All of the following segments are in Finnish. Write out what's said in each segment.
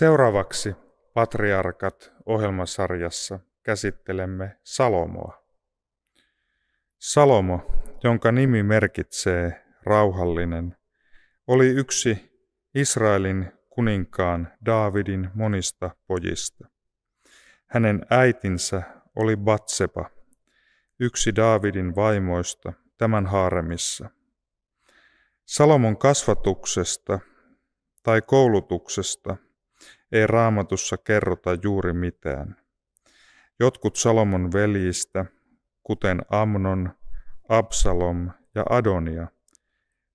Seuraavaksi Patriarkat ohjelmasarjassa käsittelemme Salomoa. Salomo, jonka nimi merkitsee rauhallinen, oli yksi Israelin kuninkaan Daavidin monista pojista. Hänen äitinsä oli Batsepa, yksi Daavidin vaimoista tämän haaremissa. Salomon kasvatuksesta tai koulutuksesta – ei raamatussa kerrota juuri mitään. Jotkut Salomon veljistä, kuten Amnon, Absalom ja Adonia,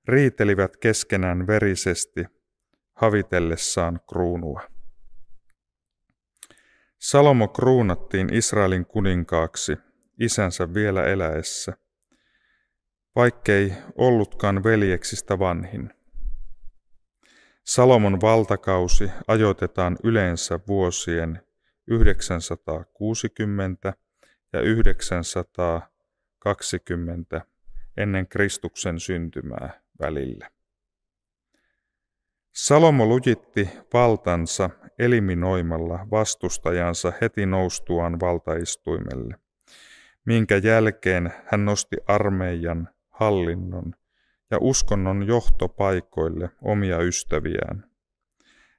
riitelivät keskenään verisesti havitellessaan kruunua. Salomo kruunattiin Israelin kuninkaaksi isänsä vielä eläessä, vaikkei ollutkaan veljeksistä vanhin. Salomon valtakausi ajoitetaan yleensä vuosien 960 ja 920 ennen Kristuksen syntymää välillä. Salomo lujitti valtansa eliminoimalla vastustajansa heti noustuaan valtaistuimelle, minkä jälkeen hän nosti armeijan, hallinnon ja uskonnon johtopaikoille omia ystäviään.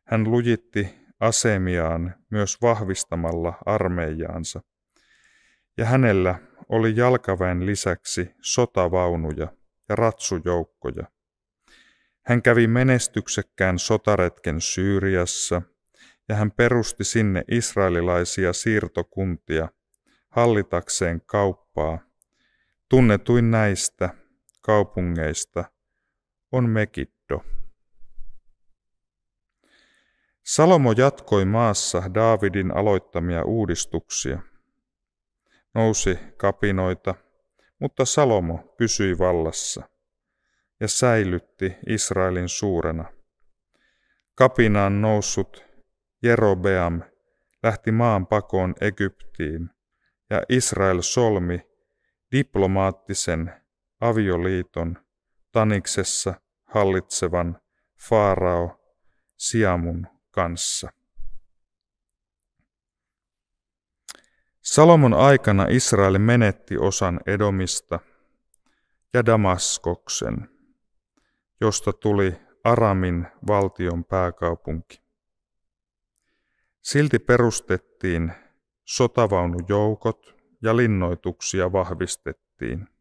Hän lujitti asemiaan myös vahvistamalla armeijaansa, ja hänellä oli jalkaväen lisäksi sotavaunuja ja ratsujoukkoja. Hän kävi menestyksekkään sotaretken Syyriassa, ja hän perusti sinne israelilaisia siirtokuntia hallitakseen kauppaa. Tunnetuin näistä kaupungeista on Mekitto. Salomo jatkoi maassa Daavidin aloittamia uudistuksia. Nousi kapinoita, mutta Salomo pysyi vallassa ja säilytti Israelin suurena. Kapinaan noussut Jerobeam lähti maan pakoon Egyptiin ja Israel solmi diplomaattisen avioliiton Taniksessa hallitsevan Faarao Siamun kanssa. Salomon aikana Israel menetti osan Edomista ja Damaskoksen, josta tuli Aramin valtion pääkaupunki. Silti perustettiin sotavaunujoukot ja linnoituksia vahvistettiin.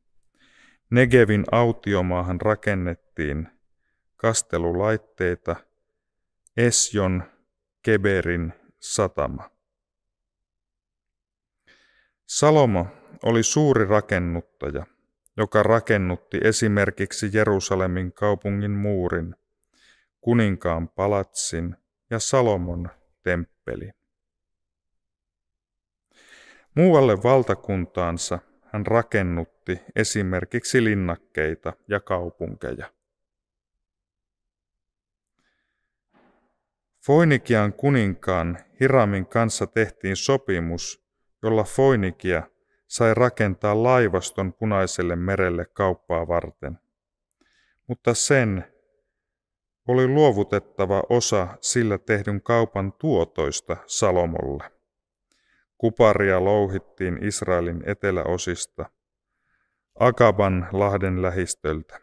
Negevin autiomaahan rakennettiin kastelulaitteita Esjon Keberin satama. Salomo oli suuri rakennuttaja, joka rakennutti esimerkiksi Jerusalemin kaupungin muurin, kuninkaan palatsin ja Salomon temppelin. Muualle valtakuntaansa – hän rakennutti esimerkiksi linnakkeita ja kaupunkeja. Foinikian kuninkaan Hiramin kanssa tehtiin sopimus, jolla Foinikia sai rakentaa laivaston punaiselle merelle kauppaa varten. Mutta sen oli luovutettava osa sillä tehdyn kaupan tuotoista Salomolle. Kuparia louhittiin Israelin eteläosista, Akaban lahden lähistöltä.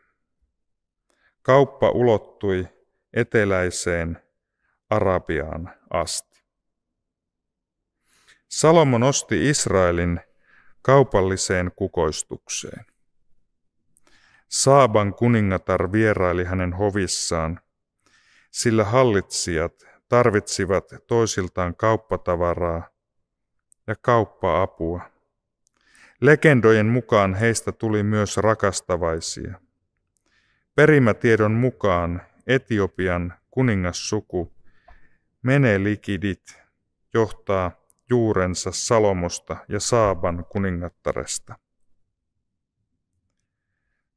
Kauppa ulottui eteläiseen Arabiaan asti. Salomo nosti Israelin kaupalliseen kukoistukseen. Saaban kuningatar vieraili hänen hovissaan, sillä hallitsijat tarvitsivat toisiltaan kauppatavaraa ja kauppa-apua. Legendojen mukaan heistä tuli myös rakastavaisia. Perimätiedon mukaan Etiopian kuningassuku Menelikidit johtaa juurensa Salomosta ja Saaban kuningattaresta.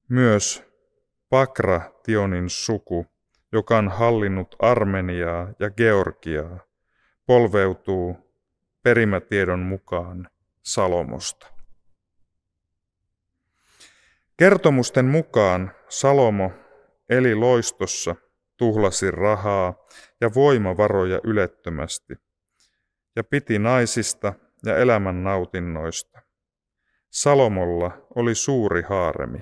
Myös Pakra-Tionin suku, joka on hallinnut Armeniaa ja Georgiaa, polveutuu perimätiedon mukaan Salomosta. Kertomusten mukaan Salomo eli loistossa, tuhlasi rahaa ja voimavaroja ylettömästi ja piti naisista ja elämän nautinnoista. Salomolla oli suuri haaremi.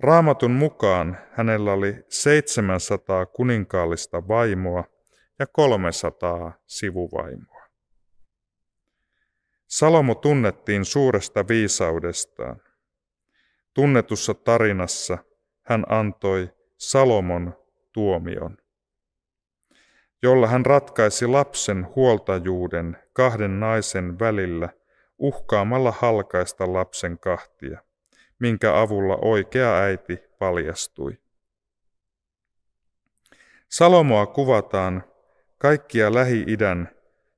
Raamatun mukaan hänellä oli 700 kuninkaallista vaimoa ja 300 sivuvaimoa. Salomo tunnettiin suuresta viisaudestaan. Tunnetussa tarinassa hän antoi Salomon tuomion, jolla hän ratkaisi lapsen huoltajuuden kahden naisen välillä uhkaamalla halkaista lapsen kahtia, minkä avulla oikea äiti paljastui. Salomoa kuvataan kaikkia Lähi-idän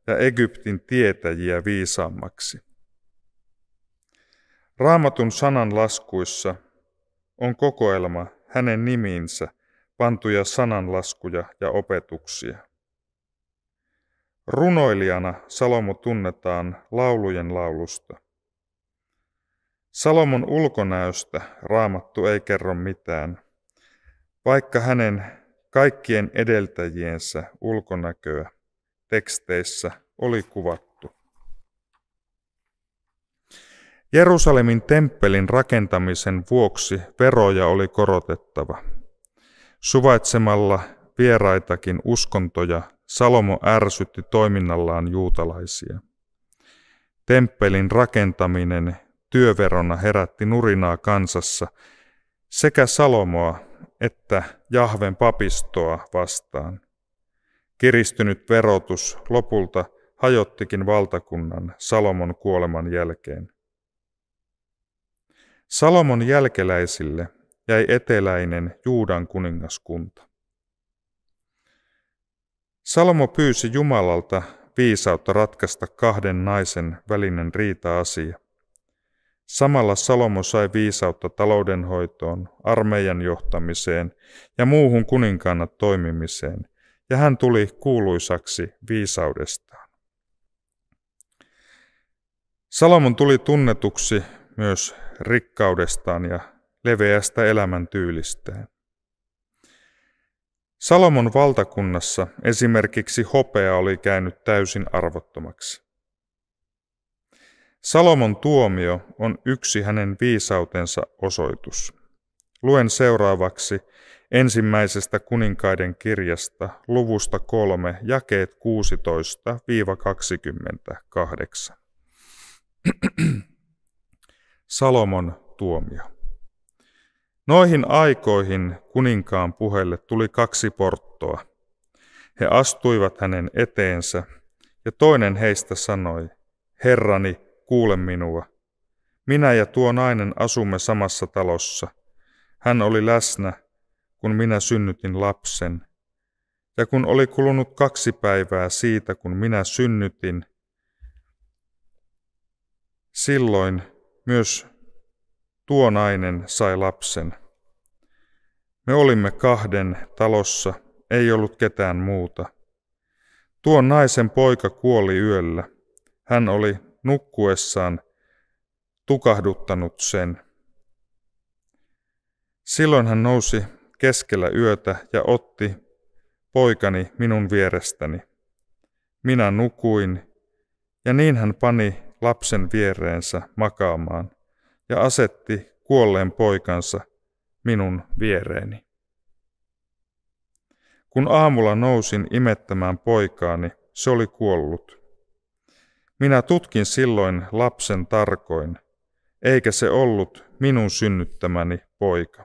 ja Egyptin tietäjiä viisaammaksi. Raamatun sanan laskuissa on kokoelma hänen nimiinsä pantuja sananlaskuja ja opetuksia. Runoilijana Salomo tunnetaan laulujen laulusta. Salomon ulkonäöstä raamattu ei kerro mitään, vaikka hänen kaikkien edeltäjiensä ulkonäköä teksteissä oli kuvattu. Jerusalemin temppelin rakentamisen vuoksi veroja oli korotettava. Suvaitsemalla vieraitakin uskontoja Salomo ärsytti toiminnallaan juutalaisia. Temppelin rakentaminen työverona herätti nurinaa kansassa sekä Salomoa että Jahven papistoa vastaan. Kiristynyt verotus lopulta hajottikin valtakunnan Salomon kuoleman jälkeen. Salomon jälkeläisille jäi eteläinen Juudan kuningaskunta. Salomo pyysi Jumalalta viisautta ratkaista kahden naisen välinen riita-asia. Samalla Salomo sai viisautta taloudenhoitoon, armeijan johtamiseen ja muuhun kuninkaana toimimiseen – ja hän tuli kuuluisaksi viisaudestaan. Salomon tuli tunnetuksi myös rikkaudestaan ja leveästä elämäntyylistään. Salomon valtakunnassa esimerkiksi hopea oli käynyt täysin arvottomaksi. Salomon tuomio on yksi hänen viisautensa osoitus. Luen seuraavaksi – ensimmäisestä kuninkaiden kirjasta luvusta 3 jakeet 16-28. Salomon tuomio. Noihin aikoihin kuninkaan puheelle tuli kaksi porttoa. He astuivat hänen eteensä, ja toinen heistä sanoi, Herrani, kuule minua. Minä ja tuo nainen asumme samassa talossa. Hän oli läsnä kun minä synnytin lapsen. Ja kun oli kulunut kaksi päivää siitä, kun minä synnytin, silloin myös tuo nainen sai lapsen. Me olimme kahden talossa, ei ollut ketään muuta. Tuon naisen poika kuoli yöllä. Hän oli nukkuessaan tukahduttanut sen. Silloin hän nousi keskellä yötä ja otti poikani minun vierestäni. Minä nukuin, ja niin hän pani lapsen viereensä makaamaan ja asetti kuolleen poikansa minun viereeni. Kun aamulla nousin imettämään poikaani, se oli kuollut. Minä tutkin silloin lapsen tarkoin, eikä se ollut minun synnyttämäni poika.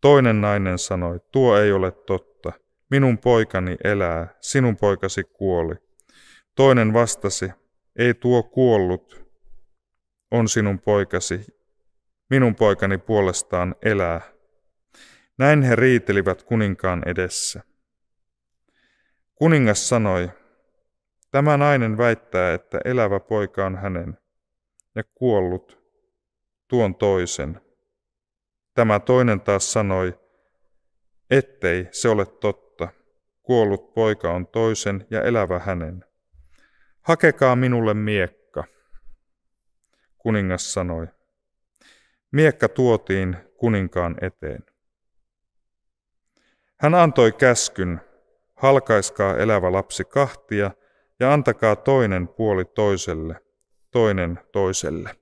Toinen nainen sanoi, tuo ei ole totta. Minun poikani elää, sinun poikasi kuoli. Toinen vastasi, ei tuo kuollut, on sinun poikasi. Minun poikani puolestaan elää. Näin he riitelivät kuninkaan edessä. Kuningas sanoi, tämä nainen väittää, että elävä poika on hänen ja kuollut tuon toisen. Tämä toinen taas sanoi, ettei se ole totta. Kuollut poika on toisen ja elävä hänen. Hakekaa minulle miekka. Kuningas sanoi. Miekka tuotiin kuninkaan eteen. Hän antoi käskyn, halkaiskaa elävä lapsi kahtia ja antakaa toinen puoli toiselle, toinen toiselle.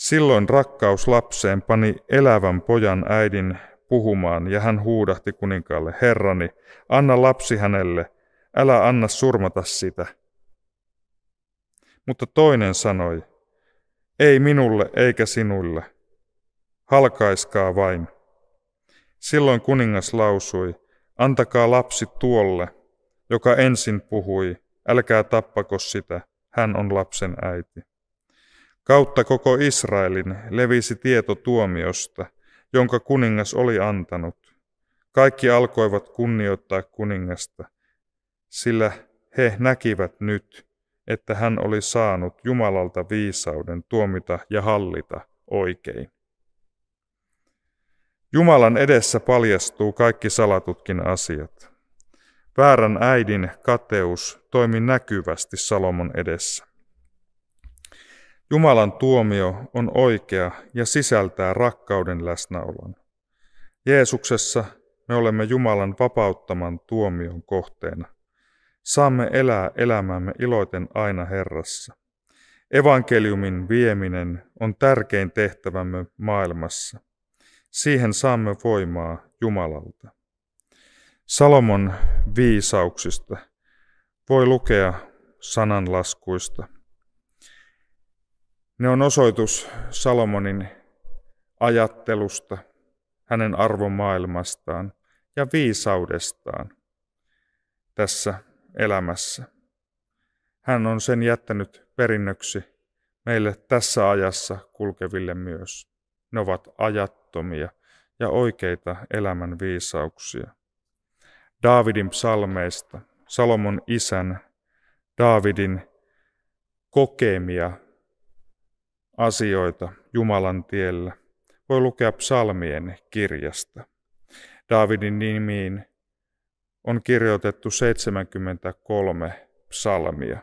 Silloin rakkaus lapseen pani elävän pojan äidin puhumaan, ja hän huudahti kuninkaalle, Herrani, anna lapsi hänelle, älä anna surmata sitä. Mutta toinen sanoi, ei minulle eikä sinulle, halkaiskaa vain. Silloin kuningas lausui, antakaa lapsi tuolle, joka ensin puhui, älkää tappako sitä, hän on lapsen äiti. Kautta koko Israelin levisi tieto tuomiosta, jonka kuningas oli antanut. Kaikki alkoivat kunnioittaa kuningasta, sillä he näkivät nyt, että hän oli saanut Jumalalta viisauden tuomita ja hallita oikein. Jumalan edessä paljastuu kaikki salatutkin asiat. Väärän äidin kateus toimi näkyvästi Salomon edessä. Jumalan tuomio on oikea ja sisältää rakkauden läsnäolon. Jeesuksessa me olemme Jumalan vapauttaman tuomion kohteena. Saamme elää elämämme iloiten aina Herrassa. Evankeliumin vieminen on tärkein tehtävämme maailmassa. Siihen saamme voimaa Jumalalta. Salomon viisauksista voi lukea sananlaskuista – ne on osoitus Salomonin ajattelusta, hänen arvomaailmastaan ja viisaudestaan tässä elämässä. Hän on sen jättänyt perinnöksi meille tässä ajassa kulkeville myös. Ne ovat ajattomia ja oikeita elämän viisauksia. Daavidin psalmeista, Salomon isän, Daavidin kokemia asioita Jumalan tiellä voi lukea psalmien kirjasta. Daavidin nimiin on kirjoitettu 73 psalmia.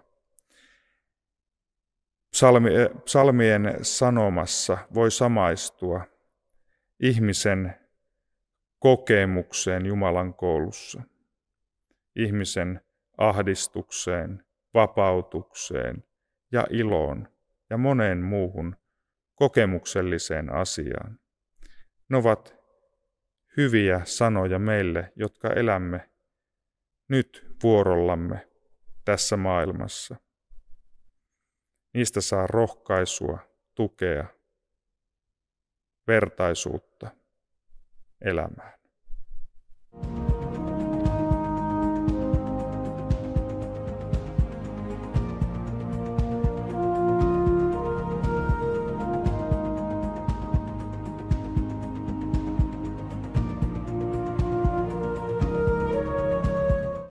Psalmi, eh, psalmien sanomassa voi samaistua ihmisen kokemukseen Jumalan koulussa, ihmisen ahdistukseen, vapautukseen ja iloon ja moneen muuhun kokemukselliseen asiaan. Ne ovat hyviä sanoja meille, jotka elämme nyt vuorollamme tässä maailmassa. Niistä saa rohkaisua, tukea, vertaisuutta elämään. thank you